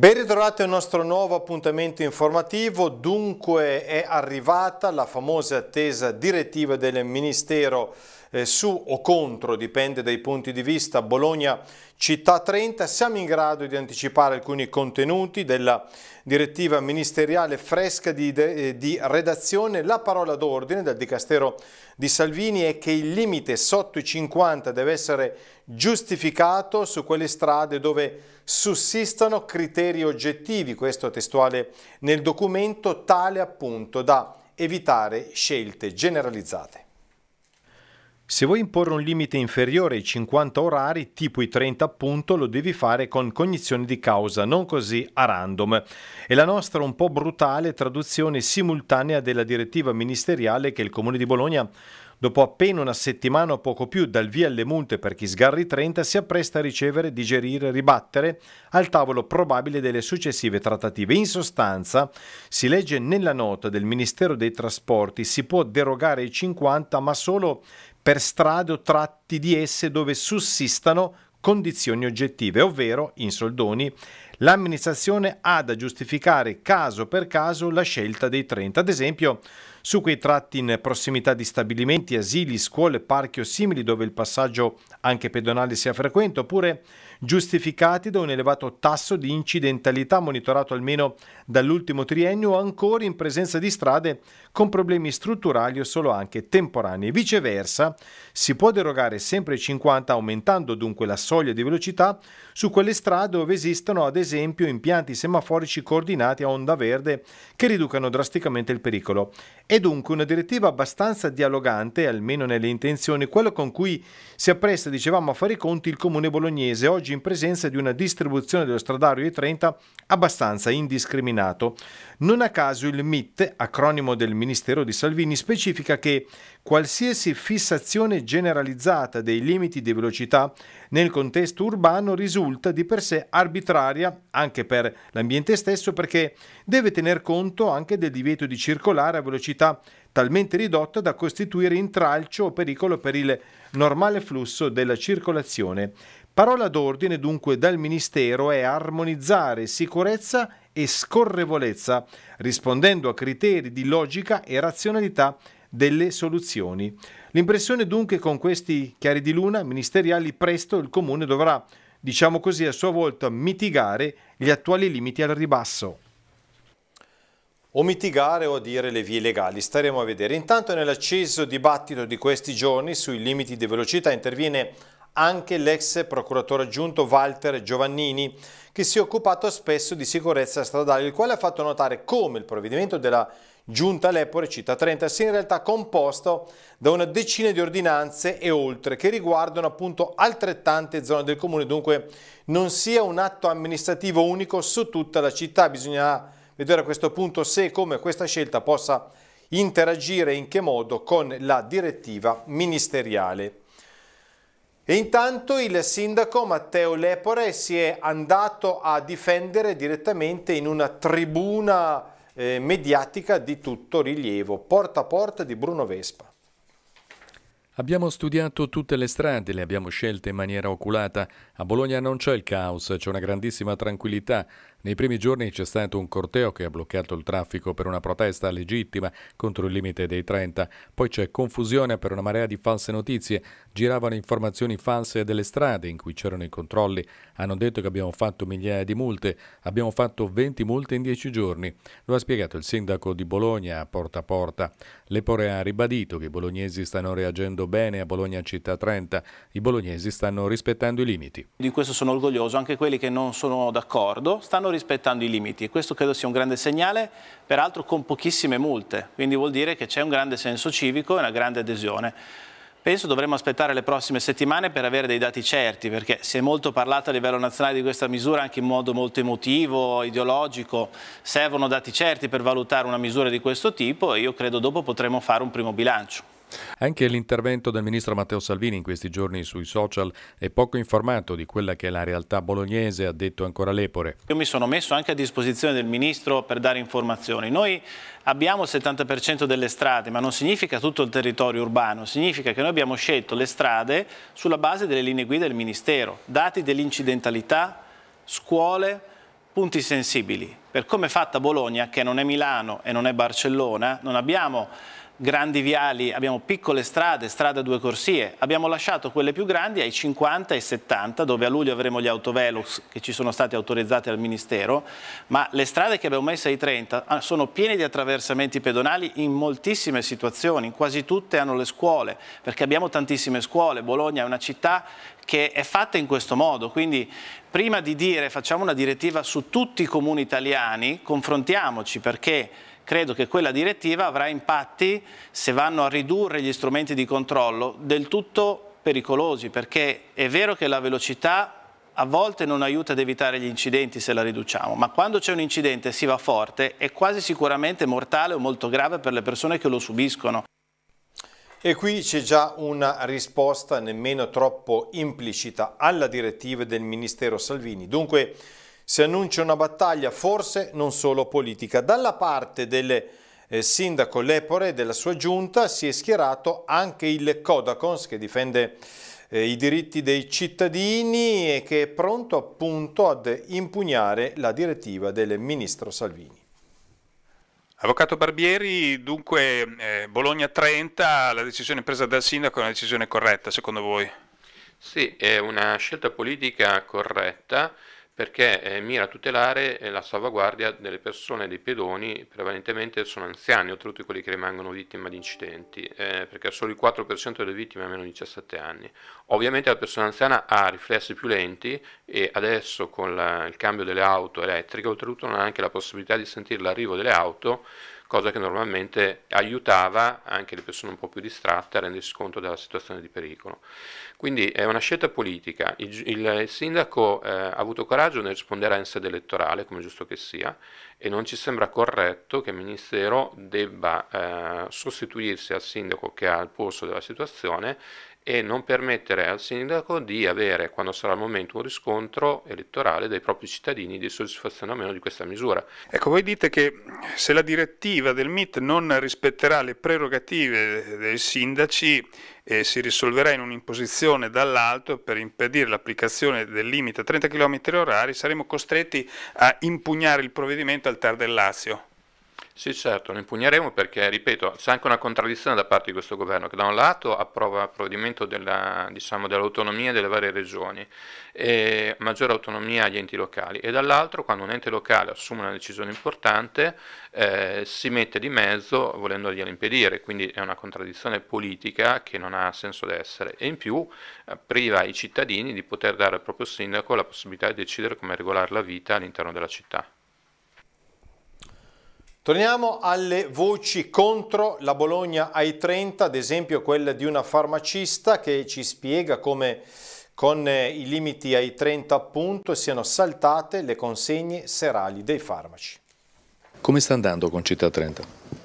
Ben ritrovati al nostro nuovo appuntamento informativo, dunque è arrivata la famosa attesa direttiva del Ministero eh, su o contro, dipende dai punti di vista, Bologna Città 30, siamo in grado di anticipare alcuni contenuti della direttiva ministeriale fresca di, de, eh, di redazione. La parola d'ordine del Dicastero di Salvini è che il limite sotto i 50 deve essere giustificato su quelle strade dove sussistano criteri oggettivi, questo testuale nel documento, tale appunto da evitare scelte generalizzate. Se vuoi imporre un limite inferiore ai 50 orari, tipo i 30 appunto, lo devi fare con cognizione di causa, non così a random. È la nostra un po' brutale traduzione simultanea della direttiva ministeriale che il Comune di Bologna dopo appena una settimana o poco più dal via alle multe per chi sgarri 30, si appresta a ricevere, digerire, ribattere al tavolo probabile delle successive trattative. In sostanza, si legge nella nota del Ministero dei Trasporti, si può derogare i 50, ma solo per strade o tratti di esse dove sussistano condizioni oggettive, ovvero, in soldoni, l'amministrazione ha da giustificare caso per caso la scelta dei 30. Ad esempio, su quei tratti in prossimità di stabilimenti, asili, scuole, parchi o simili dove il passaggio anche pedonale sia frequente, oppure giustificati da un elevato tasso di incidentalità monitorato almeno dall'ultimo triennio, o ancora in presenza di strade con problemi strutturali o solo anche temporanei. Viceversa, si può derogare sempre ai 50 aumentando dunque la soglia di velocità su quelle strade dove esistono ad esempio impianti semaforici coordinati a onda verde che riducano drasticamente il pericolo. È dunque una direttiva abbastanza dialogante, almeno nelle intenzioni, quello con cui si appresta, dicevamo, a fare i conti il comune bolognese. Oggi oggi in presenza di una distribuzione dello stradario di 30 abbastanza indiscriminato. Non a caso il MIT, acronimo del Ministero di Salvini, specifica che qualsiasi fissazione generalizzata dei limiti di velocità nel contesto urbano risulta di per sé arbitraria anche per l'ambiente stesso perché deve tener conto anche del divieto di circolare a velocità talmente ridotta da costituire intralcio o pericolo per il normale flusso della circolazione Parola d'ordine dunque dal Ministero è armonizzare sicurezza e scorrevolezza, rispondendo a criteri di logica e razionalità delle soluzioni. L'impressione dunque con questi chiari di luna ministeriali presto il Comune dovrà, diciamo così, a sua volta mitigare gli attuali limiti al ribasso. O mitigare o dire le vie legali, staremo a vedere. Intanto nell'acceso dibattito di questi giorni sui limiti di velocità interviene anche l'ex procuratore aggiunto Walter Giovannini, che si è occupato spesso di sicurezza stradale, il quale ha fatto notare come il provvedimento della Giunta Lepore Città 30 sia in realtà composto da una decina di ordinanze e oltre che riguardano appunto altrettante zone del comune, dunque non sia un atto amministrativo unico su tutta la città, bisogna vedere a questo punto se e come questa scelta possa interagire in che modo con la direttiva ministeriale. E intanto il sindaco Matteo Lepore si è andato a difendere direttamente in una tribuna eh, mediatica di tutto rilievo, porta a porta di Bruno Vespa. Abbiamo studiato tutte le strade, le abbiamo scelte in maniera oculata. A Bologna non c'è il caos, c'è una grandissima tranquillità. Nei primi giorni c'è stato un corteo che ha bloccato il traffico per una protesta legittima contro il limite dei 30. Poi c'è confusione per una marea di false notizie. Giravano informazioni false delle strade in cui c'erano i controlli. Hanno detto che abbiamo fatto migliaia di multe. Abbiamo fatto 20 multe in 10 giorni. Lo ha spiegato il sindaco di Bologna a porta a porta. Lepore ha ribadito che i bolognesi stanno reagendo bene a Bologna Città 30. I bolognesi stanno rispettando i limiti. Di questo sono orgoglioso. Anche quelli che non sono d'accordo stanno stanno rispettando i limiti e questo credo sia un grande segnale, peraltro con pochissime multe, quindi vuol dire che c'è un grande senso civico e una grande adesione. Penso dovremmo aspettare le prossime settimane per avere dei dati certi, perché si è molto parlato a livello nazionale di questa misura anche in modo molto emotivo, ideologico. Servono dati certi per valutare una misura di questo tipo e io credo dopo potremo fare un primo bilancio. Anche l'intervento del ministro Matteo Salvini in questi giorni sui social è poco informato di quella che è la realtà bolognese, ha detto ancora Lepore. Io mi sono messo anche a disposizione del ministro per dare informazioni. Noi abbiamo il 70% delle strade, ma non significa tutto il territorio urbano, significa che noi abbiamo scelto le strade sulla base delle linee guida del ministero, dati dell'incidentalità, scuole, punti sensibili. Per come è fatta Bologna, che non è Milano e non è Barcellona, non abbiamo grandi viali, abbiamo piccole strade, strade a due corsie, abbiamo lasciato quelle più grandi ai 50 e 70 dove a luglio avremo gli autovelox che ci sono stati autorizzati dal Ministero, ma le strade che abbiamo messo ai 30 ah, sono piene di attraversamenti pedonali in moltissime situazioni, quasi tutte hanno le scuole, perché abbiamo tantissime scuole, Bologna è una città che è fatta in questo modo, quindi prima di dire facciamo una direttiva su tutti i comuni italiani, confrontiamoci perché credo che quella direttiva avrà impatti, se vanno a ridurre gli strumenti di controllo, del tutto pericolosi, perché è vero che la velocità a volte non aiuta ad evitare gli incidenti se la riduciamo, ma quando c'è un incidente e si va forte è quasi sicuramente mortale o molto grave per le persone che lo subiscono. E qui c'è già una risposta nemmeno troppo implicita alla direttiva del Ministero Salvini. Dunque si annuncia una battaglia forse non solo politica. Dalla parte del eh, sindaco Lepore e della sua giunta si è schierato anche il Codacons che difende eh, i diritti dei cittadini e che è pronto appunto ad impugnare la direttiva del ministro Salvini. Avvocato Barbieri, dunque eh, Bologna 30, la decisione presa dal sindaco è una decisione corretta secondo voi? Sì, è una scelta politica corretta perché eh, mira a tutelare eh, la salvaguardia delle persone, dei pedoni, prevalentemente sono anziani, oltretutto quelli che rimangono vittime di incidenti, eh, perché solo il 4% delle vittime ha meno di 17 anni. Ovviamente la persona anziana ha riflessi più lenti e adesso con la, il cambio delle auto elettriche, oltretutto non ha anche la possibilità di sentire l'arrivo delle auto cosa che normalmente aiutava anche le persone un po' più distratte a rendersi conto della situazione di pericolo. Quindi è una scelta politica, il, il sindaco eh, ha avuto coraggio nel rispondere a in sede elettorale, come giusto che sia, e non ci sembra corretto che il Ministero debba eh, sostituirsi al sindaco che ha il polso della situazione e non permettere al sindaco di avere, quando sarà il momento, un riscontro elettorale dai propri cittadini di soddisfazione o meno di questa misura. Ecco, voi dite che se la direttiva del MIT non rispetterà le prerogative dei sindaci e eh, si risolverà in un'imposizione dall'alto per impedire l'applicazione del limite a 30 km h saremo costretti a impugnare il provvedimento al TAR del Lazio. Sì, certo, lo impugneremo perché, ripeto, c'è anche una contraddizione da parte di questo governo che da un lato approva il provvedimento della, diciamo, dell'autonomia delle varie regioni e maggiore autonomia agli enti locali e dall'altro quando un ente locale assume una decisione importante eh, si mette di mezzo volendogliela impedire, quindi è una contraddizione politica che non ha senso d'essere e in più eh, priva i cittadini di poter dare al proprio sindaco la possibilità di decidere come regolare la vita all'interno della città. Torniamo alle voci contro la Bologna ai 30, ad esempio quella di una farmacista che ci spiega come con eh, i limiti ai 30 appunto siano saltate le consegne serali dei farmaci. Come sta andando con Città 30?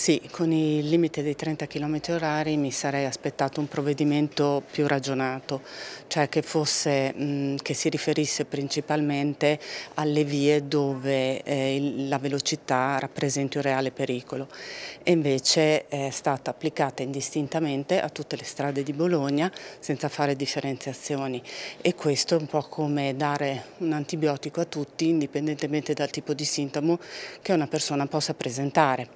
Sì, con il limite dei 30 km orari mi sarei aspettato un provvedimento più ragionato, cioè che, fosse, mm, che si riferisse principalmente alle vie dove eh, la velocità rappresenti un reale pericolo. E invece è stata applicata indistintamente a tutte le strade di Bologna senza fare differenziazioni e questo è un po' come dare un antibiotico a tutti indipendentemente dal tipo di sintomo che una persona possa presentare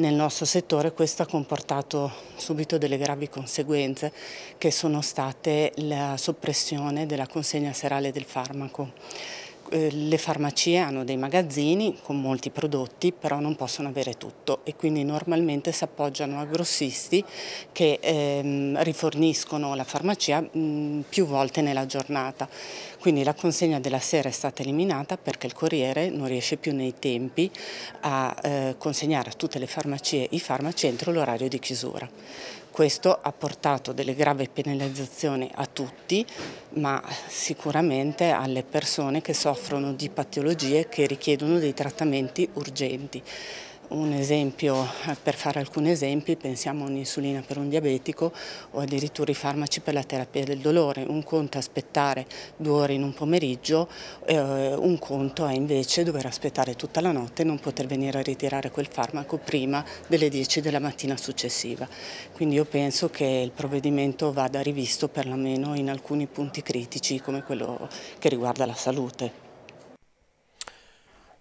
nel nostro settore questo ha comportato subito delle gravi conseguenze che sono state la soppressione della consegna serale del farmaco. Eh, le farmacie hanno dei magazzini con molti prodotti, però non possono avere tutto e quindi normalmente si appoggiano a grossisti che ehm, riforniscono la farmacia mh, mm, più volte nella giornata. Quindi la consegna della sera è stata eliminata perché il corriere non riesce più nei tempi a eh, consegnare a tutte le farmacie i farmaci entro l'orario di chiusura. Questo ha portato delle gravi penalizzazioni a tutti, ma sicuramente alle persone che soffrono di patologie che richiedono dei trattamenti urgenti. Un esempio, eh, per fare alcuni esempi, pensiamo a un'insulina per un diabetico o addirittura i farmaci per la terapia del dolore. Un conto è aspettare due ore in un pomeriggio, eh, un conto è invece dover aspettare tutta la notte e non poter venire a ritirare quel farmaco prima delle 10 della mattina successiva. Quindi io penso che il provvedimento vada rivisto perlomeno in alcuni punti critici come quello che riguarda la salute.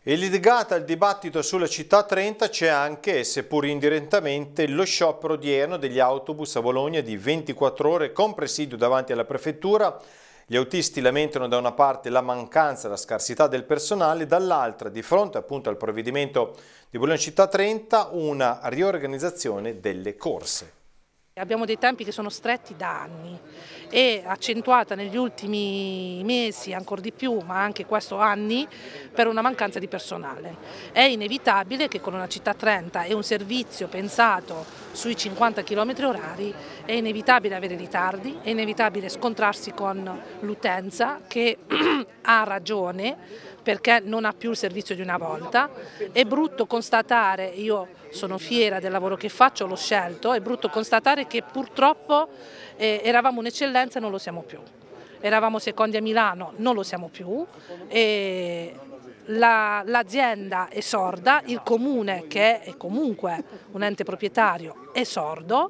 E ligata al dibattito sulla città 30 c'è anche, seppur indirettamente, lo sciopero odierno degli autobus a Bologna di 24 ore con presidio davanti alla prefettura. Gli autisti lamentano da una parte la mancanza, la scarsità del personale, dall'altra, di fronte appunto al provvedimento di Bologna Città 30, una riorganizzazione delle corse. Abbiamo dei tempi che sono stretti da anni e accentuata negli ultimi mesi ancora di più, ma anche questo anni, per una mancanza di personale. È inevitabile che con una città 30 e un servizio pensato sui 50 km orari è inevitabile avere ritardi, è inevitabile scontrarsi con l'utenza che ha ragione perché non ha più il servizio di una volta. È brutto constatare, io sono fiera del lavoro che faccio, l'ho scelto, è brutto constatare che purtroppo eh, eravamo un'eccellenza e non lo siamo più. Eravamo secondi a Milano, non lo siamo più. E l'azienda la, è sorda, il comune che è comunque un ente proprietario è sordo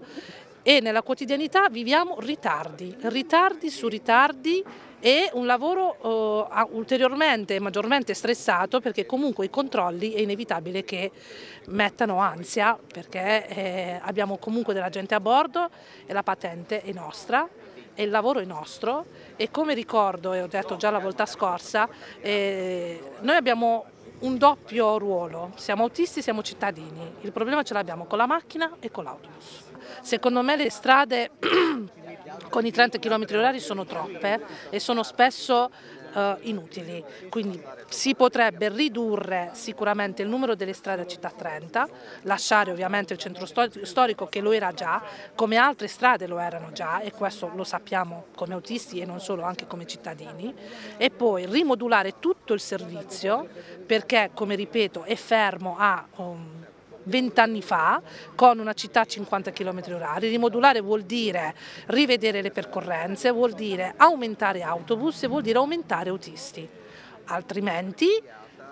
e nella quotidianità viviamo ritardi, ritardi su ritardi e un lavoro eh, ulteriormente e maggiormente stressato perché comunque i controlli è inevitabile che mettano ansia perché eh, abbiamo comunque della gente a bordo e la patente è nostra e il lavoro è nostro e come ricordo e ho detto già la volta scorsa eh, noi abbiamo un doppio ruolo, siamo autisti, siamo cittadini, il problema ce l'abbiamo con la macchina e con l'autobus. Secondo me le strade con i 30 km orari sono troppe e sono spesso eh, inutili, quindi si potrebbe ridurre sicuramente il numero delle strade a Città 30, lasciare ovviamente il centro storico che lo era già, come altre strade lo erano già e questo lo sappiamo come autisti e non solo, anche come cittadini, e poi rimodulare tutto il servizio perché, come ripeto, è fermo a... Um, vent'anni fa con una città a 50 km orari, Rimodulare vuol dire rivedere le percorrenze, vuol dire aumentare autobus e vuol dire aumentare autisti, altrimenti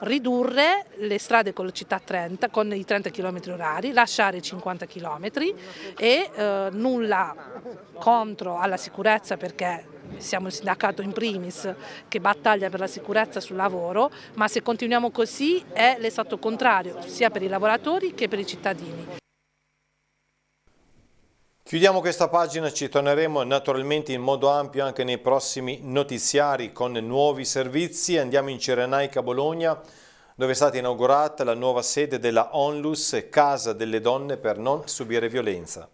ridurre le strade con la città 30, con i 30 km orari, lasciare 50 km e eh, nulla contro alla sicurezza perché siamo il sindacato in primis che battaglia per la sicurezza sul lavoro, ma se continuiamo così è l'esatto contrario sia per i lavoratori che per i cittadini. Chiudiamo questa pagina, ci torneremo naturalmente in modo ampio anche nei prossimi notiziari con nuovi servizi. Andiamo in Cirenaica, Bologna, dove è stata inaugurata la nuova sede della Onlus, Casa delle Donne per non subire violenza.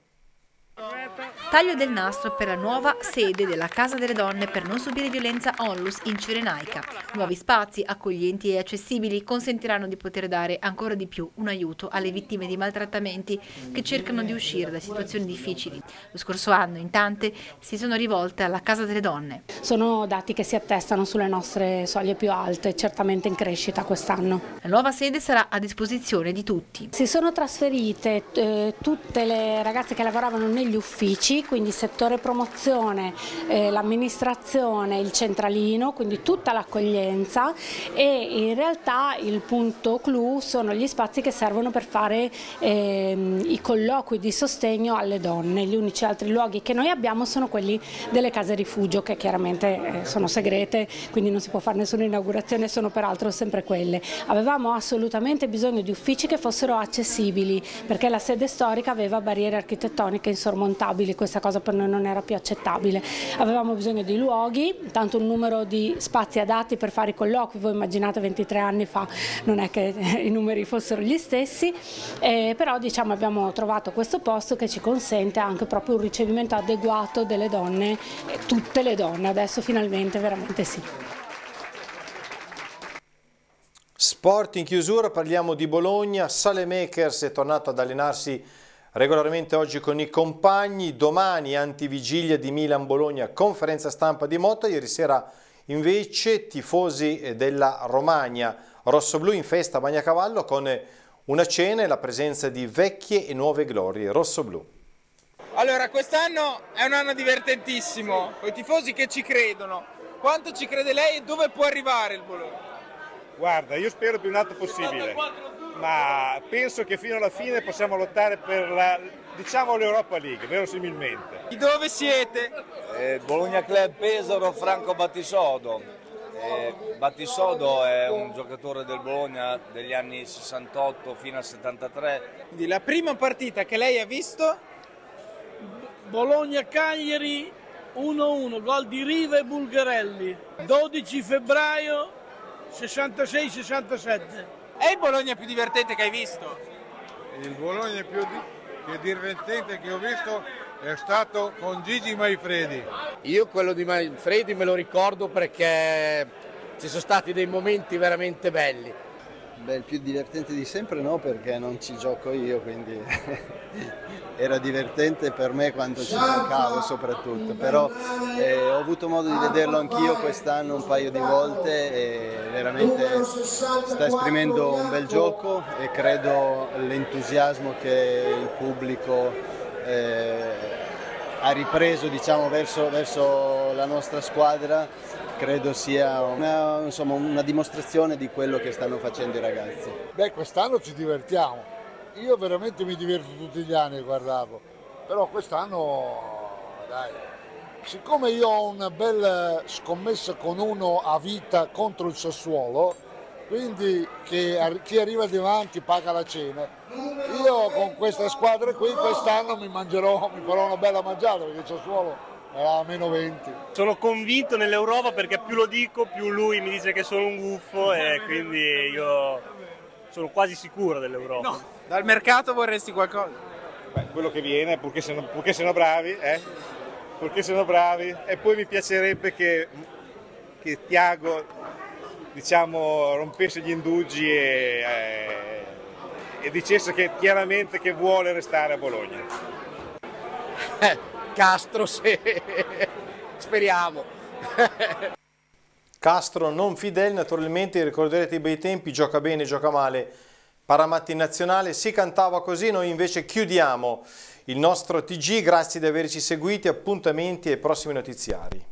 Taglio del nastro per la nuova sede della Casa delle Donne per non subire violenza onlus in Cirenaica. Nuovi spazi accoglienti e accessibili consentiranno di poter dare ancora di più un aiuto alle vittime di maltrattamenti che cercano di uscire da situazioni difficili. Lo scorso anno in tante si sono rivolte alla Casa delle Donne. Sono dati che si attestano sulle nostre soglie più alte, certamente in crescita quest'anno. La nuova sede sarà a disposizione di tutti. Si sono trasferite eh, tutte le ragazze che lavoravano negli uffici quindi settore promozione, eh, l'amministrazione, il centralino, quindi tutta l'accoglienza e in realtà il punto clou sono gli spazi che servono per fare eh, i colloqui di sostegno alle donne. Gli unici altri luoghi che noi abbiamo sono quelli delle case rifugio che chiaramente eh, sono segrete, quindi non si può fare nessuna inaugurazione, sono peraltro sempre quelle. Avevamo assolutamente bisogno di uffici che fossero accessibili perché la sede storica aveva barriere architettoniche insormontabili, questa cosa per noi non era più accettabile. Avevamo bisogno di luoghi, tanto un numero di spazi adatti per fare i colloqui, voi immaginate 23 anni fa non è che i numeri fossero gli stessi, eh, però diciamo abbiamo trovato questo posto che ci consente anche proprio un ricevimento adeguato delle donne, tutte le donne, adesso finalmente veramente sì. Sport in chiusura, parliamo di Bologna, Sale Makers è tornato ad allenarsi Regolarmente oggi con i compagni, domani antivigilia di Milan-Bologna, conferenza stampa di moto, ieri sera invece tifosi eh, della Romagna, rossoblù in festa a Bagnacavallo con eh, una cena e la presenza di vecchie e nuove glorie rossoblù. Allora, quest'anno è un anno divertentissimo, con i tifosi che ci credono. Quanto ci crede lei e dove può arrivare il Bologna? Guarda, io spero più in alto possibile ma penso che fino alla fine possiamo lottare per la, diciamo l'Europa League, verosimilmente. Di dove siete? Eh, Bologna Club Pesaro, Franco Battisodo. Eh, Battisodo è un giocatore del Bologna degli anni 68 fino al 73. Quindi la prima partita che lei ha visto? Bologna-Cagliari 1-1, gol di Riva e Bulgarelli, 12 febbraio 66-67. È il Bologna più divertente che hai visto? Il Bologna più di... divertente che ho visto è stato con Gigi Maifredi. Io quello di Maifredi me lo ricordo perché ci sono stati dei momenti veramente belli. Beh, il più divertente di sempre no, perché non ci gioco io, quindi era divertente per me quando ci giocavo soprattutto, però eh, ho avuto modo di vederlo anch'io quest'anno un paio di volte e veramente sta esprimendo un bel gioco e credo l'entusiasmo che il pubblico eh, ha ripreso diciamo, verso, verso la nostra squadra credo sia una, insomma, una dimostrazione di quello che stanno facendo i ragazzi. Beh, quest'anno ci divertiamo. Io veramente mi diverto tutti gli anni a guardarlo, però quest'anno, dai, siccome io ho una bella scommessa con uno a vita contro il Sassuolo, quindi chi arriva davanti paga la cena. Io con questa squadra qui quest'anno mi mangerò, mi farò una bella mangiata perché il Sassuolo Ah, meno 20. Sono convinto nell'Europa perché più lo dico, più lui mi dice che sono un guffo e quindi io sono quasi sicuro dell'Europa. No, dal mercato vorresti qualcosa? Beh, quello che viene, purché siano, purché siano bravi, eh? Purché siano bravi. E poi mi piacerebbe che, che Tiago, diciamo, rompesse gli indugi e, eh, e dicesse che chiaramente che vuole restare a Bologna. Eh. Castro se... speriamo. Castro non Fidel, naturalmente ricorderete i bei tempi, gioca bene, gioca male. Paramatti Nazionale si cantava così, noi invece chiudiamo il nostro TG, grazie di averci seguiti, appuntamenti e prossimi notiziari.